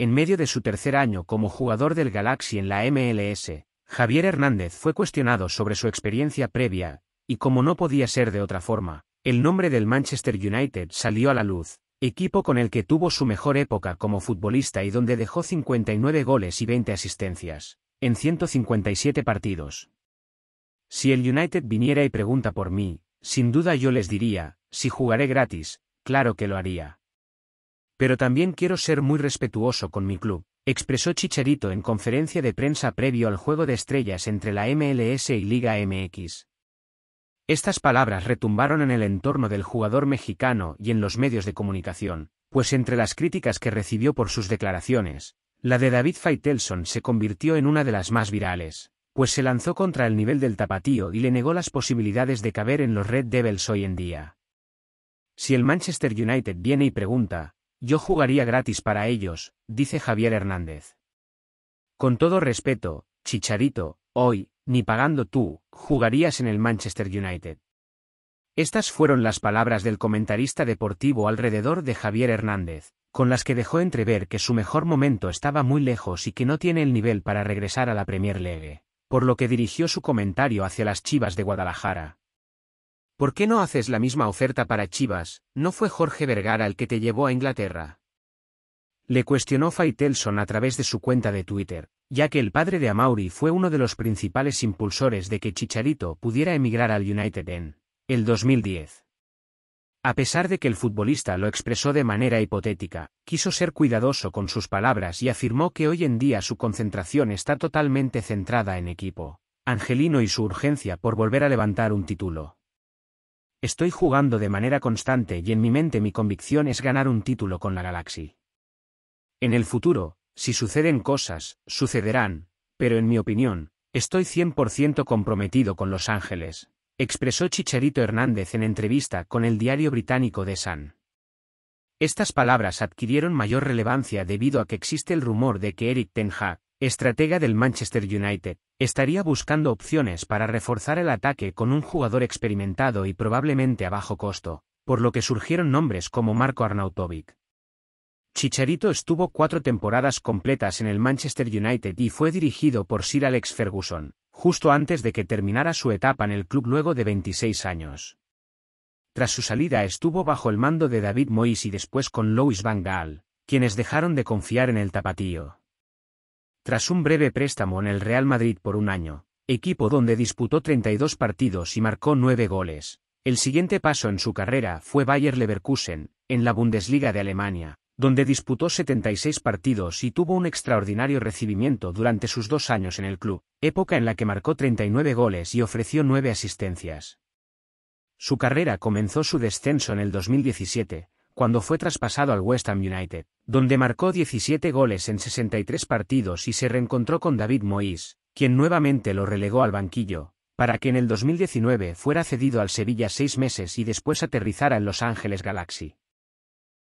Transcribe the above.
En medio de su tercer año como jugador del Galaxy en la MLS, Javier Hernández fue cuestionado sobre su experiencia previa, y como no podía ser de otra forma, el nombre del Manchester United salió a la luz, equipo con el que tuvo su mejor época como futbolista y donde dejó 59 goles y 20 asistencias, en 157 partidos. Si el United viniera y pregunta por mí, sin duda yo les diría, si jugaré gratis, claro que lo haría. Pero también quiero ser muy respetuoso con mi club, expresó Chicharito en conferencia de prensa previo al juego de estrellas entre la MLS y Liga MX. Estas palabras retumbaron en el entorno del jugador mexicano y en los medios de comunicación, pues entre las críticas que recibió por sus declaraciones, la de David Faitelson se convirtió en una de las más virales, pues se lanzó contra el nivel del tapatío y le negó las posibilidades de caber en los Red Devils hoy en día. Si el Manchester United viene y pregunta, yo jugaría gratis para ellos, dice Javier Hernández. Con todo respeto, Chicharito, hoy, ni pagando tú, jugarías en el Manchester United. Estas fueron las palabras del comentarista deportivo alrededor de Javier Hernández, con las que dejó entrever que su mejor momento estaba muy lejos y que no tiene el nivel para regresar a la Premier League, por lo que dirigió su comentario hacia las Chivas de Guadalajara, ¿Por qué no haces la misma oferta para Chivas? ¿No fue Jorge Vergara el que te llevó a Inglaterra? Le cuestionó Faitelson a través de su cuenta de Twitter, ya que el padre de Amauri fue uno de los principales impulsores de que Chicharito pudiera emigrar al United en el 2010. A pesar de que el futbolista lo expresó de manera hipotética, quiso ser cuidadoso con sus palabras y afirmó que hoy en día su concentración está totalmente centrada en equipo, Angelino y su urgencia por volver a levantar un título. Estoy jugando de manera constante y en mi mente mi convicción es ganar un título con la Galaxy. En el futuro, si suceden cosas, sucederán, pero en mi opinión, estoy 100% comprometido con Los Ángeles, expresó Chicharito Hernández en entrevista con el diario británico The Sun. Estas palabras adquirieron mayor relevancia debido a que existe el rumor de que Eric Ten Hag, estratega del Manchester United, estaría buscando opciones para reforzar el ataque con un jugador experimentado y probablemente a bajo costo, por lo que surgieron nombres como Marco Arnautovic. Chicharito estuvo cuatro temporadas completas en el Manchester United y fue dirigido por Sir Alex Ferguson, justo antes de que terminara su etapa en el club luego de 26 años. Tras su salida estuvo bajo el mando de David Moyes y después con Louis Van Gaal, quienes dejaron de confiar en el tapatío. Tras un breve préstamo en el Real Madrid por un año, equipo donde disputó 32 partidos y marcó 9 goles, el siguiente paso en su carrera fue Bayer Leverkusen, en la Bundesliga de Alemania, donde disputó 76 partidos y tuvo un extraordinario recibimiento durante sus dos años en el club, época en la que marcó 39 goles y ofreció 9 asistencias. Su carrera comenzó su descenso en el 2017, cuando fue traspasado al West Ham United, donde marcó 17 goles en 63 partidos y se reencontró con David Moïse, quien nuevamente lo relegó al banquillo, para que en el 2019 fuera cedido al Sevilla seis meses y después aterrizara en Los Ángeles Galaxy.